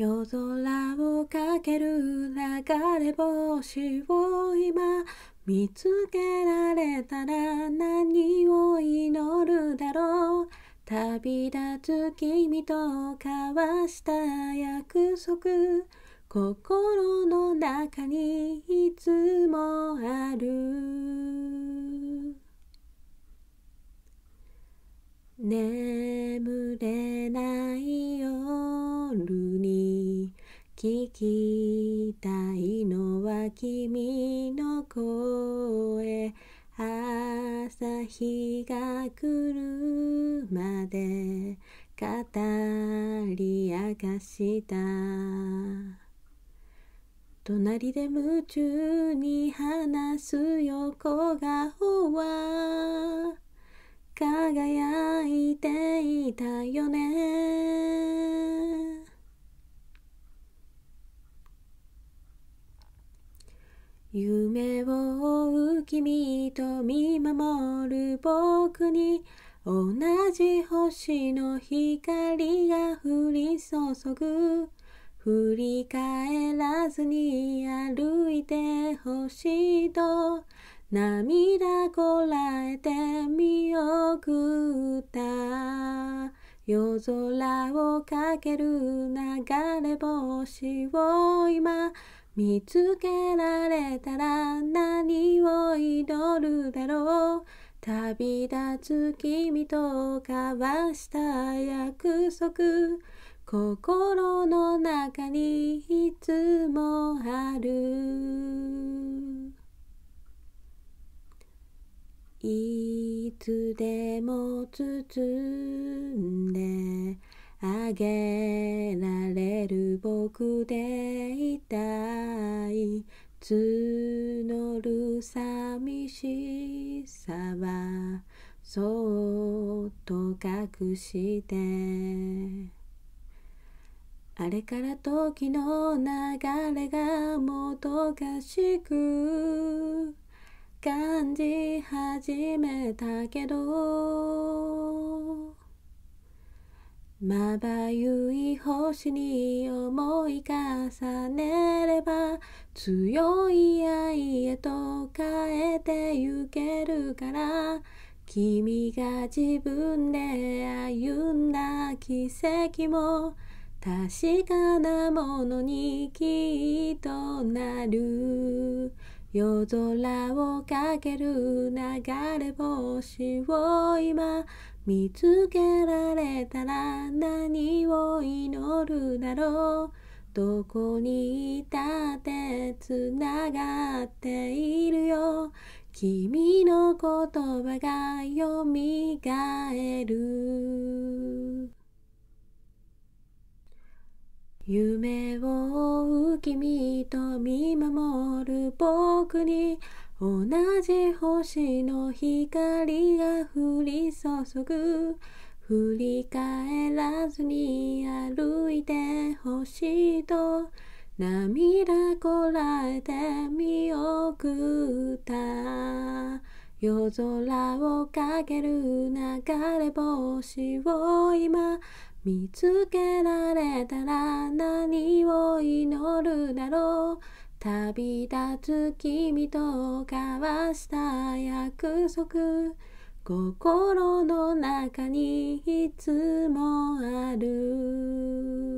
夜空をかける流れ星を今見つけられたら何を祈るだろう旅立つ君と交わした約束心の中にいつもあるね聞きたいのは君の声朝日が来るまで語り明かした隣で夢中に話す横顔は輝いていたよね夢を追う君と見守る僕に同じ星の光が降り注ぐ振り返らずに歩いて星しいと涙こらえて見送った夜空をかける流れ星を今見つけられたら何を祈るだろう旅立つ君と交わした約束心の中にいつもあるいつでも包んであげられる僕でいたい募る寂しさはそっと隠してあれから時の流れがもどかしく感じ始めたけどまばゆい星に思い重ねれば強い愛へと変えてゆけるから君が自分で歩んだ奇跡も確かなものにきっとなる夜空をかける流れ星を今見つけられたら何を祈るだろうどこにいたってつながっているよ君の言葉がよみがえる夢を追う君と見守る僕に同じ星の光が降り注ぐ振り返らずに歩いて星しいと涙こらえて見送った夜空をかける流れ星を今見つけられたら何を祈るだろう旅立つ君と交わした約束心の中にいつもある